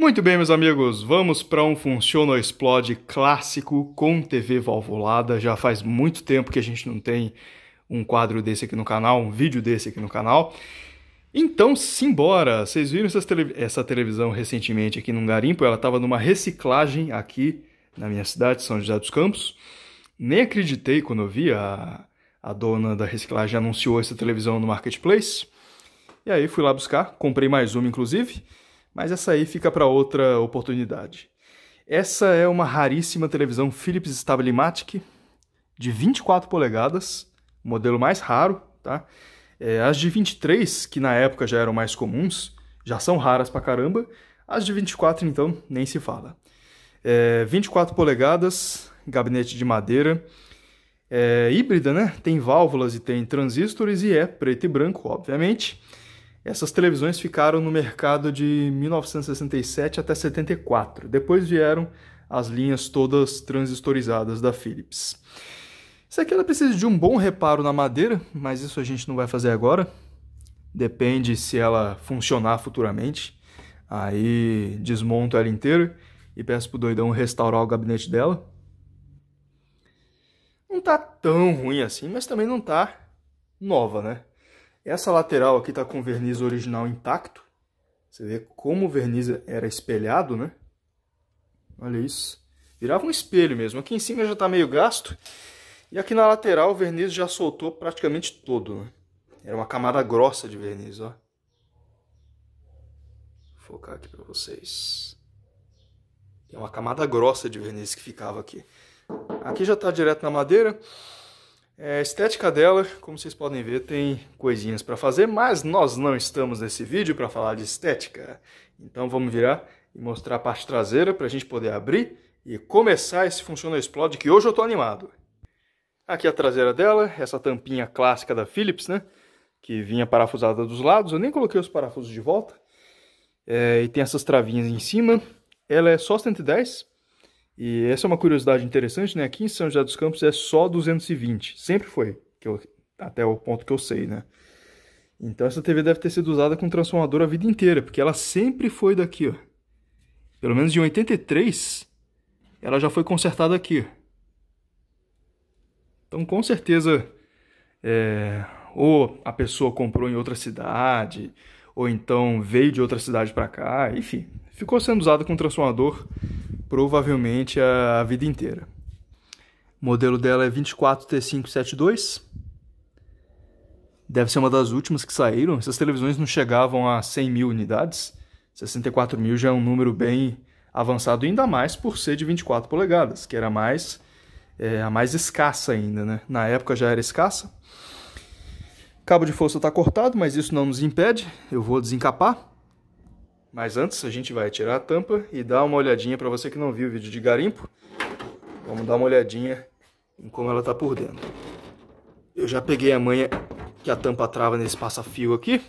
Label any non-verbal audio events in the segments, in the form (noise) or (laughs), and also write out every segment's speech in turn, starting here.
Muito bem, meus amigos, vamos para um Funciona ou Explode clássico com TV valvulada. Já faz muito tempo que a gente não tem um quadro desse aqui no canal, um vídeo desse aqui no canal. Então, simbora! Vocês viram tele... essa televisão recentemente aqui num garimpo? Ela estava numa reciclagem aqui na minha cidade, São José dos Campos. Nem acreditei quando eu vi, a, a dona da reciclagem anunciou essa televisão no Marketplace. E aí fui lá buscar, comprei mais uma inclusive mas essa aí fica para outra oportunidade. Essa é uma raríssima televisão Philips Stabilimatic de 24 polegadas, modelo mais raro, tá? É, as de 23, que na época já eram mais comuns, já são raras pra caramba. As de 24, então, nem se fala. É, 24 polegadas, gabinete de madeira, é, híbrida, né? Tem válvulas e tem transistores e é preto e branco, obviamente. Essas televisões ficaram no mercado de 1967 até 74. Depois vieram as linhas todas transistorizadas da Philips. Isso aqui ela precisa de um bom reparo na madeira, mas isso a gente não vai fazer agora. Depende se ela funcionar futuramente. Aí desmonto ela inteira e peço pro doidão restaurar o gabinete dela. Não tá tão ruim assim, mas também não tá nova, né? Essa lateral aqui está com o verniz original intacto. Você vê como o verniz era espelhado, né? Olha isso. Virava um espelho mesmo. Aqui em cima já está meio gasto. E aqui na lateral o verniz já soltou praticamente todo. Né? Era uma camada grossa de verniz, ó. Vou focar aqui para vocês. é uma camada grossa de verniz que ficava aqui. Aqui já está direto na madeira. É, a estética dela, como vocês podem ver, tem coisinhas para fazer, mas nós não estamos nesse vídeo para falar de estética. Então vamos virar e mostrar a parte traseira para a gente poder abrir e começar esse Funciona Explode, que hoje eu estou animado. Aqui a traseira dela, essa tampinha clássica da Philips, né? Que vinha parafusada dos lados, eu nem coloquei os parafusos de volta. É, e tem essas travinhas em cima. Ela é só 110, e essa é uma curiosidade interessante, né? Aqui em São José dos Campos é só 220, sempre foi, eu, até o ponto que eu sei, né? Então essa TV deve ter sido usada com transformador a vida inteira, porque ela sempre foi daqui, ó. Pelo menos de 83, ela já foi consertada aqui. Então com certeza, é, ou a pessoa comprou em outra cidade, ou então veio de outra cidade para cá, enfim, ficou sendo usado como transformador provavelmente a, vida inteira. O modelo dela é 24T572. Deve ser uma das últimas que saíram. Essas televisões não chegavam a 100 mil unidades. 64 mil já é um número bem avançado, ainda mais por ser de 24 polegadas, que era mais é, a mais escassa ainda, né? Na época já era escassa cabo de força está cortado, mas isso não nos impede. Eu vou desencapar. Mas antes a gente vai tirar a tampa e dar uma olhadinha para você que não viu o vídeo de garimpo. Vamos dar uma olhadinha em como ela está por dentro. Eu já peguei a manha que a tampa trava nesse passa-fio aqui.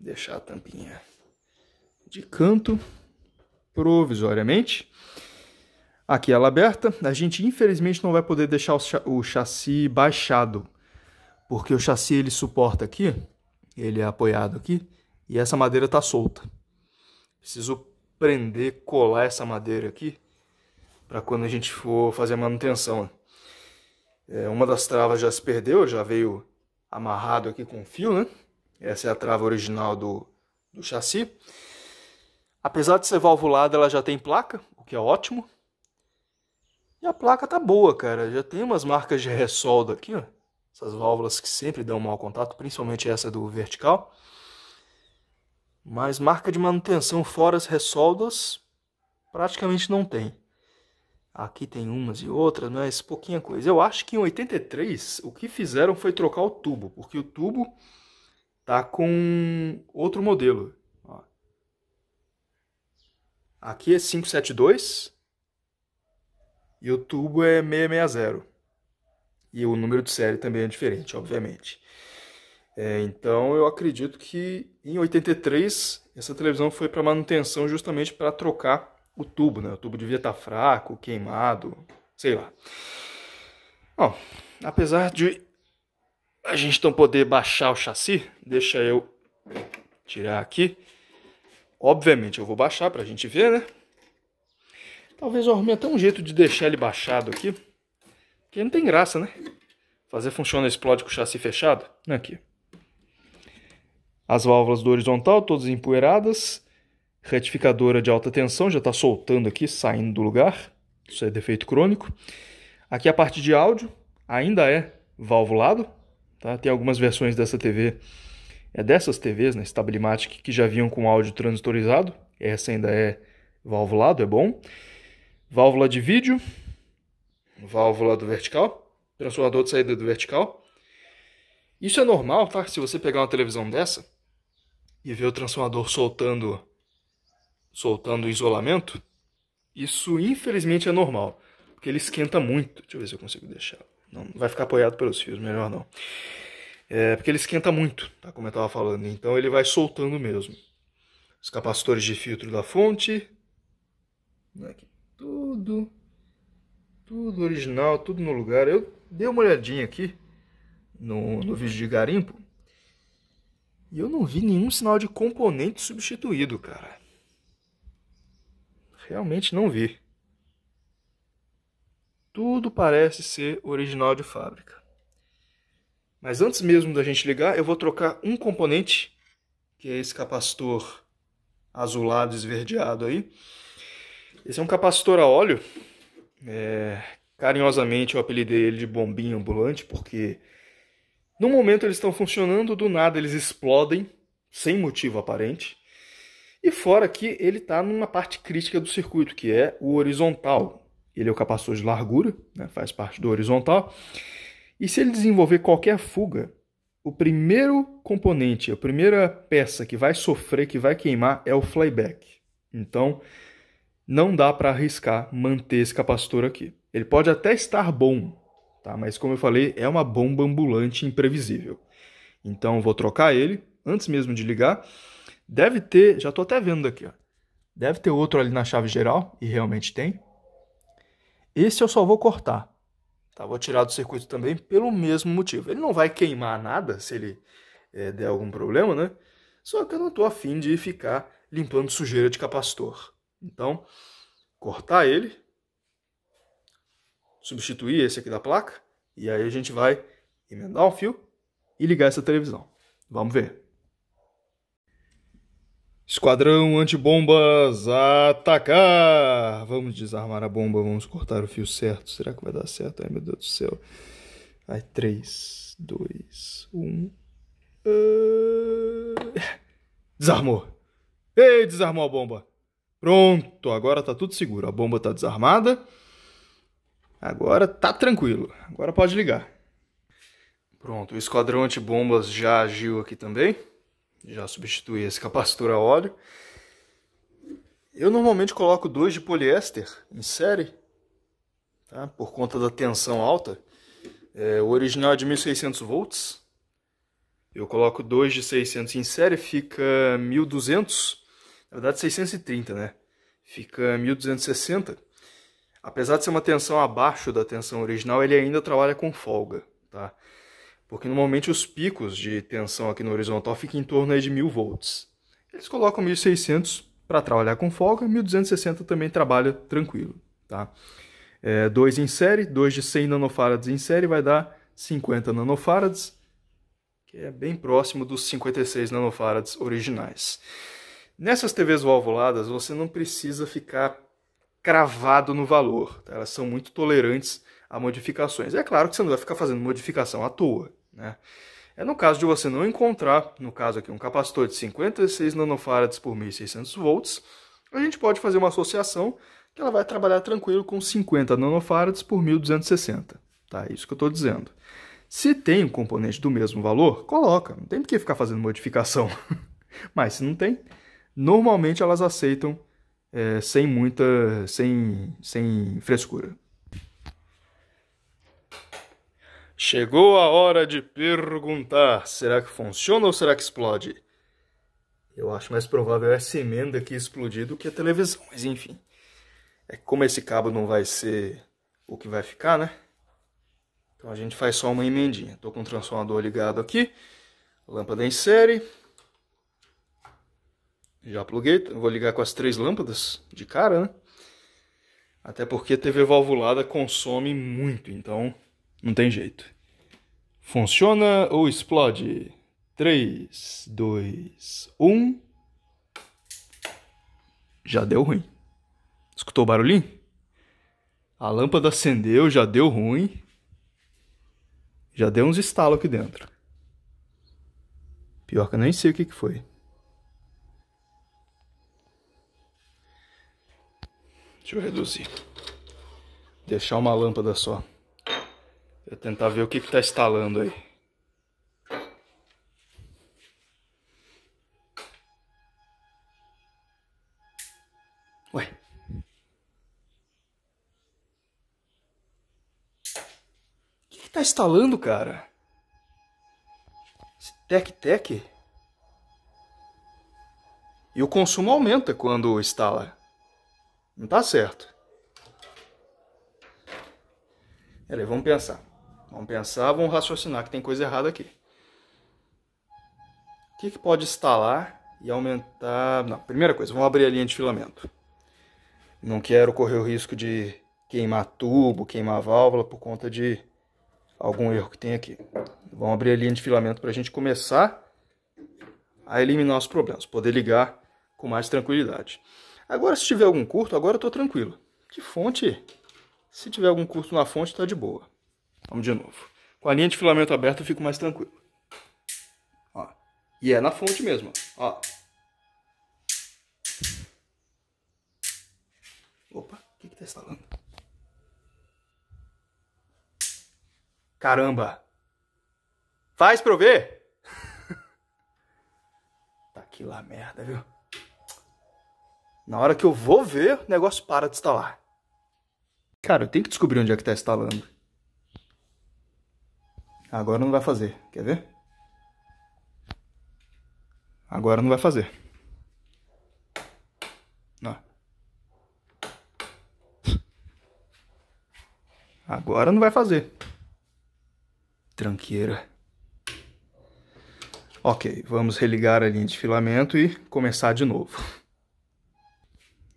Deixar a tampinha de canto provisoriamente. Aqui ela é aberta, a gente infelizmente não vai poder deixar o, o chassi baixado, porque o chassi ele suporta aqui, ele é apoiado aqui, e essa madeira está solta. Preciso prender, colar essa madeira aqui, para quando a gente for fazer a manutenção. É, uma das travas já se perdeu, já veio amarrado aqui com fio, né? Essa é a trava original do, do chassi. Apesar de ser valvulada, ela já tem placa, o que é ótimo. E a placa tá boa, cara. Já tem umas marcas de ressolda aqui, ó. Essas válvulas que sempre dão mau contato, principalmente essa do vertical. Mas marca de manutenção fora as ressoldas praticamente não tem. Aqui tem umas e outras, mas pouquinha coisa. Eu acho que em 83 o que fizeram foi trocar o tubo, porque o tubo tá com outro modelo. Aqui é 572, e o tubo é 660. E o número de série também é diferente, obviamente. É, então eu acredito que em 83 essa televisão foi para manutenção justamente para trocar o tubo, né? O tubo devia estar tá fraco, queimado, sei lá. Bom, apesar de a gente não poder baixar o chassi, deixa eu tirar aqui. Obviamente eu vou baixar para a gente ver, né? Talvez eu arrume até um jeito de deixar ele baixado aqui. Porque não tem graça, né? Fazer funciona explode com o chassi fechado. Aqui. As válvulas do horizontal, todas empoeiradas. Retificadora de alta tensão, já está soltando aqui, saindo do lugar. Isso é defeito crônico. Aqui a parte de áudio, ainda é valvulado. Tá? Tem algumas versões dessa TV, é dessas TVs, né, Stabilimatic, que já vinham com áudio transistorizado. Essa ainda é valvulado, é bom válvula de vídeo, válvula do vertical, transformador de saída do vertical. Isso é normal, tá? Se você pegar uma televisão dessa e ver o transformador soltando soltando o isolamento, isso infelizmente é normal, porque ele esquenta muito. Deixa eu ver se eu consigo deixar. Não, vai ficar apoiado pelos fios, melhor não. É, porque ele esquenta muito, tá? como eu estava falando. Então ele vai soltando mesmo. Os capacitores de filtro da fonte. É aqui. Tudo. Tudo original, tudo no lugar. Eu dei uma olhadinha aqui no, no vídeo de garimpo. E eu não vi nenhum sinal de componente substituído, cara. Realmente não vi. Tudo parece ser original de fábrica. Mas antes mesmo da gente ligar, eu vou trocar um componente, que é esse capacitor azulado, esverdeado aí. Esse é um capacitor a óleo. É, carinhosamente eu apelidei ele de bombinha ambulante, porque no momento eles estão funcionando, do nada eles explodem, sem motivo aparente. E fora que ele está numa parte crítica do circuito, que é o horizontal. Ele é o capacitor de largura, né, faz parte do horizontal. E se ele desenvolver qualquer fuga, o primeiro componente, a primeira peça que vai sofrer, que vai queimar, é o flyback. Então, não dá para arriscar manter esse capacitor aqui. Ele pode até estar bom, tá? mas como eu falei, é uma bomba ambulante imprevisível. Então vou trocar ele antes mesmo de ligar. Deve ter, já estou até vendo aqui, ó. deve ter outro ali na chave geral, e realmente tem. Esse eu só vou cortar. Tá, vou tirar do circuito também pelo mesmo motivo. Ele não vai queimar nada se ele é, der algum problema, né? Só que eu não estou afim de ficar limpando sujeira de capacitor. Então, cortar ele, substituir esse aqui da placa, e aí a gente vai emendar um fio e ligar essa televisão. Vamos ver. Esquadrão antibombas, atacar! Vamos desarmar a bomba, vamos cortar o fio certo. Será que vai dar certo? Ai, meu Deus do céu. Ai, 3, 2, 1... Desarmou! Ei, desarmou a bomba! Pronto, agora está tudo seguro. A bomba está desarmada. Agora tá tranquilo. Agora pode ligar. Pronto, o esquadrão bombas já agiu aqui também. Já substituí esse capacitor a óleo. Eu normalmente coloco dois de poliéster em série, tá? por conta da tensão alta. É, o original é de 1600 volts. Eu coloco dois de 600 em série, fica 1200 na verdade 630, né? Fica 1260. Apesar de ser uma tensão abaixo da tensão original, ele ainda trabalha com folga, tá? Porque normalmente os picos de tensão aqui no horizontal ficam em torno de 1000 volts. Eles colocam 1600 para trabalhar com folga, 1260 também trabalha tranquilo, tá? 2 é, em série, 2 de 100 nanofarads em série vai dar 50 nanofarads, que é bem próximo dos 56 nanofarads originais. Nessas TVs valvuladas, você não precisa ficar cravado no valor. Tá? Elas são muito tolerantes a modificações. É claro que você não vai ficar fazendo modificação à toa. Né? É no caso de você não encontrar, no caso aqui, um capacitor de 56 nanofarads por 1600 volts, a gente pode fazer uma associação que ela vai trabalhar tranquilo com 50 nanofarads por 1260. Tá? É isso que eu estou dizendo. Se tem um componente do mesmo valor, coloca. Não tem por que ficar fazendo modificação. (laughs) Mas se não tem, normalmente elas aceitam é, sem muita, sem, sem frescura. Chegou a hora de perguntar: será que funciona ou será que explode? Eu acho mais provável essa emenda aqui explodir do que a televisão, mas enfim. É como esse cabo não vai ser o que vai ficar, né? Então a gente faz só uma emendinha. Estou com o transformador ligado aqui, lâmpada em série. Já pluguei, vou ligar com as três lâmpadas de cara, né? Até porque a TV valvulada consome muito, então não tem jeito. Funciona ou explode? 3, 2, 1. Já deu ruim. Escutou o barulhinho? A lâmpada acendeu, já deu ruim. Já deu uns estalos aqui dentro. Pior que eu nem sei o que, que foi. Deixa eu reduzir. Deixar uma lâmpada só. Eu tentar ver o que está instalando aí. Ué. O que, está instalando, cara? Tec-tec? E o consumo aumenta quando instala. Não está certo. Peraí, vamos pensar. Vamos pensar, vamos raciocinar que tem coisa errada aqui. O que, que pode instalar e aumentar... Não, primeira coisa, vamos abrir a linha de filamento. Não quero correr o risco de queimar tubo, queimar válvula por conta de algum erro que tem aqui. Vamos abrir a linha de filamento para a gente começar a eliminar os problemas, poder ligar com mais tranquilidade. Agora, se tiver algum curto, agora eu estou tranquilo. De fonte, se tiver algum curto na fonte, está de boa. Vamos de novo. Com a linha de filamento aberta, eu fico mais tranquilo. Ó. E é na fonte mesmo. Ó. Opa, o que tá instalando? Caramba! Faz pra eu ver? (laughs) tá aqui lá merda, viu? Na hora que eu vou ver, o negócio para de instalar. Cara, eu tenho que descobrir onde é que tá instalando. Agora não vai fazer. Quer ver? Agora não vai fazer. Ó. Agora não vai fazer. Tranqueira. Ok, vamos religar a linha de filamento e começar de novo.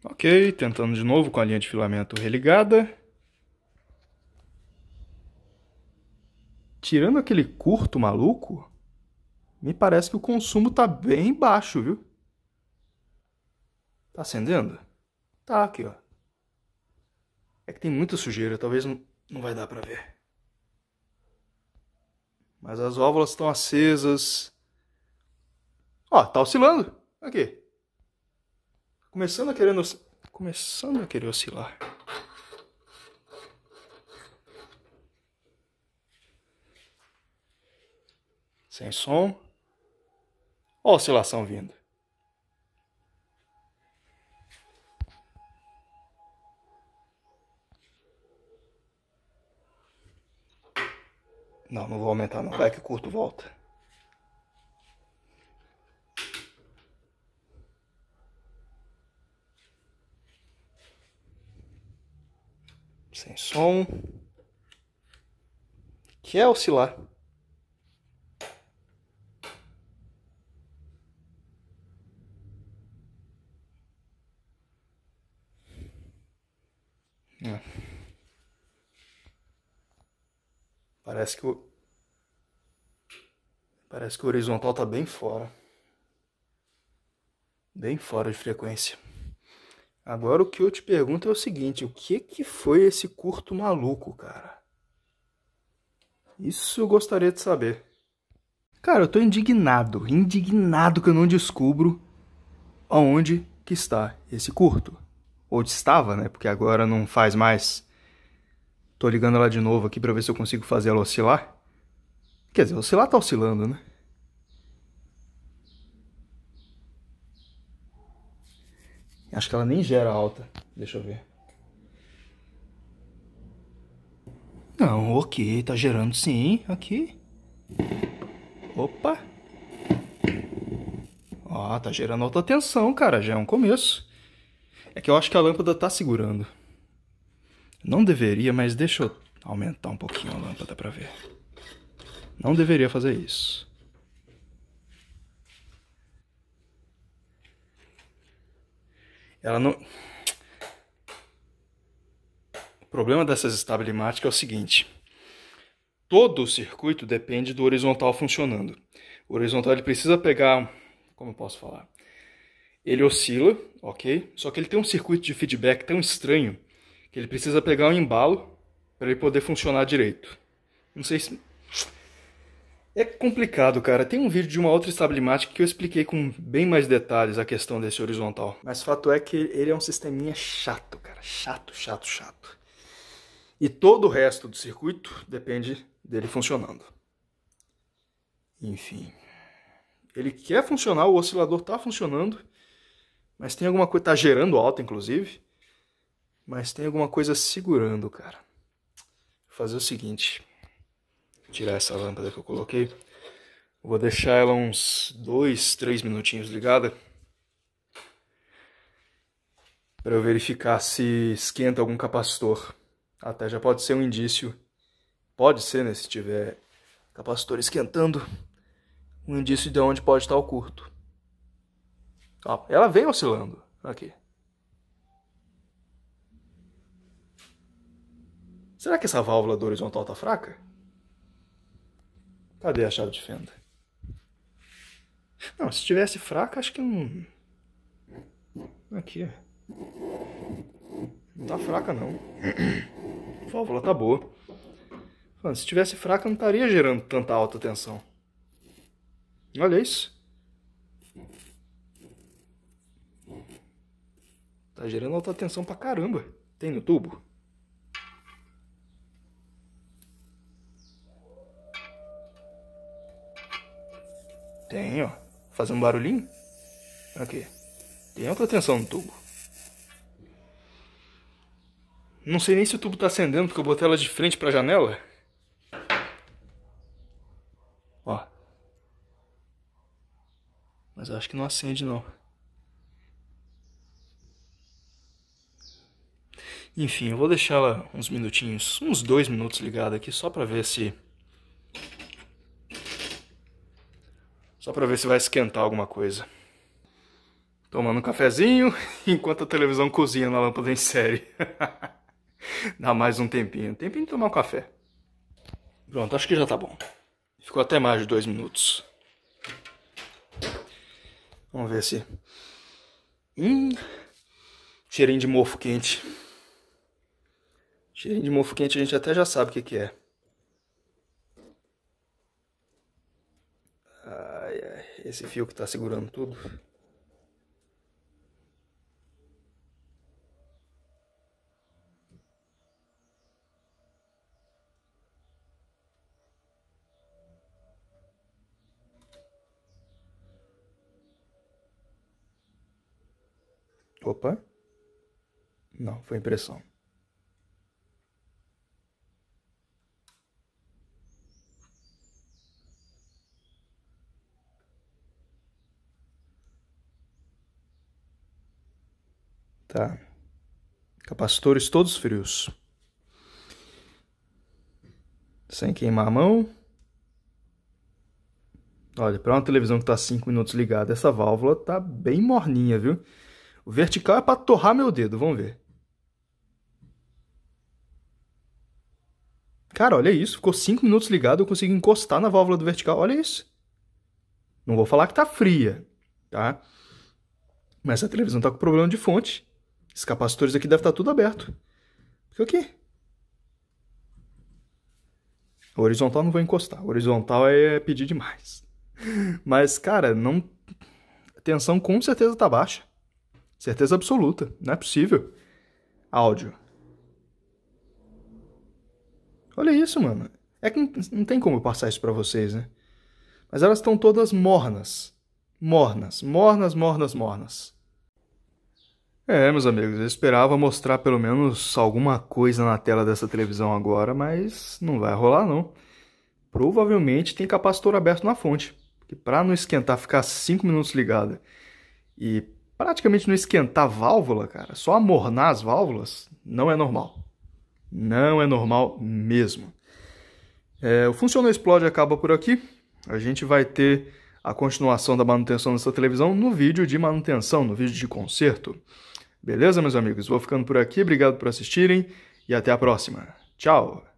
Ok, tentando de novo com a linha de filamento religada. Tirando aquele curto maluco, me parece que o consumo tá bem baixo, viu? Tá acendendo? Tá aqui, ó. É que tem muita sujeira, talvez não, não vai dar para ver. Mas as válvulas estão acesas. Ó, tá oscilando. Aqui começando a querendo começando a querer oscilar. Sem som. Ó a oscilação vindo. Não, não vou aumentar não. Vai que curto volta. sem som, que é oscilar. É. Parece que o parece que o horizontal tá bem fora, bem fora de frequência. Agora o que eu te pergunto é o seguinte, o que que foi esse curto maluco, cara? Isso eu gostaria de saber. Cara, eu tô indignado, indignado que eu não descubro aonde que está esse curto. Ou estava, né? Porque agora não faz mais. Tô ligando lá de novo aqui para ver se eu consigo fazer ela oscilar. Quer dizer, oscilar tá oscilando, né? Acho que ela nem gera alta. Deixa eu ver. Não, ok, tá gerando sim, aqui. Opa! Ó, tá gerando alta tensão, cara, já é um começo. É que eu acho que a lâmpada tá segurando. Não deveria, mas deixa eu aumentar um pouquinho a lâmpada para ver. Não deveria fazer isso. Ela não. O problema dessas estabilimáticas é o seguinte: todo o circuito depende do horizontal funcionando. O horizontal ele precisa pegar, como eu posso falar? Ele oscila, ok? Só que ele tem um circuito de feedback tão estranho que ele precisa pegar um embalo para ele poder funcionar direito. Não sei se é complicado, cara. Tem um vídeo de uma outra estabilidade que eu expliquei com bem mais detalhes a questão desse horizontal. Mas fato é que ele é um sisteminha chato, cara. Chato, chato, chato. E todo o resto do circuito depende dele funcionando. Enfim. Ele quer funcionar, o oscilador está funcionando, mas tem alguma coisa. tá gerando alta, inclusive. Mas tem alguma coisa segurando, cara. Vou fazer o seguinte tirar essa lâmpada que eu coloquei. Vou deixar ela uns dois três minutinhos ligada. Para eu verificar se esquenta algum capacitor. Até já pode ser um indício. Pode ser, né? Se tiver capacitor esquentando, um indício de onde pode estar o curto. Ó, ela vem oscilando aqui. Será que essa válvula do horizontal tá fraca? Cadê a chave de fenda? Não, se estivesse fraca, acho que não. Aqui, Não tá fraca, não. válvula tá boa. Mano, se estivesse fraca, não estaria gerando tanta alta tensão. Olha isso. Tá gerando alta tensão pra caramba. Tem no tubo? Tem, ó. Fazer um barulhinho. Aqui. Tem outra tensão no tubo. Não sei nem se o tubo tá acendendo, porque eu botei ela de frente pra janela. Ó. Mas acho que não acende, não. Enfim, eu vou deixar ela uns minutinhos, uns dois minutos ligada aqui, só pra ver se Só para ver se vai esquentar alguma coisa. Tomando um cafezinho (laughs) enquanto a televisão cozinha na lâmpada em série. (laughs) Dá mais um tempinho. Tempinho de tomar um café. Pronto, acho que já tá bom. Ficou até mais de dois minutos. Vamos ver se. Hum. Cheirinho de mofo quente. Cheirinho de mofo quente a gente até já sabe o que, que é. esse fio que está segurando tudo. Opa. Não, foi impressão. tá? Capacitores todos frios. Sem queimar a mão. Olha, para uma televisão que está 5 minutos ligada, essa válvula está bem morninha, viu? O vertical é para torrar meu dedo, vamos ver. Cara, olha isso, ficou 5 minutos ligado, eu consigo encostar na válvula do vertical, olha isso. Não vou falar que está fria, tá? Mas a televisão está com problema de fonte. Esses capacitores aqui devem estar tudo aberto. Fica aqui. O horizontal não vou encostar. O horizontal é pedir demais. (laughs) Mas, cara, não. A tensão com certeza tá baixa. Certeza absoluta. Não é possível. Áudio. Olha isso, mano. É que não, não tem como eu passar isso para vocês, né? Mas elas estão todas mornas. Mornas, mornas, mornas, mornas. É, meus amigos, eu esperava mostrar pelo menos alguma coisa na tela dessa televisão agora, mas não vai rolar não. Provavelmente tem capacitor aberto na fonte, que para não esquentar ficar 5 minutos ligada e praticamente não esquentar a válvula, cara, só amornar as válvulas, não é normal. Não é normal mesmo. É, o Funciona Explode acaba por aqui. A gente vai ter a continuação da manutenção dessa televisão no vídeo de manutenção, no vídeo de conserto. Beleza, meus amigos? Vou ficando por aqui. Obrigado por assistirem e até a próxima. Tchau!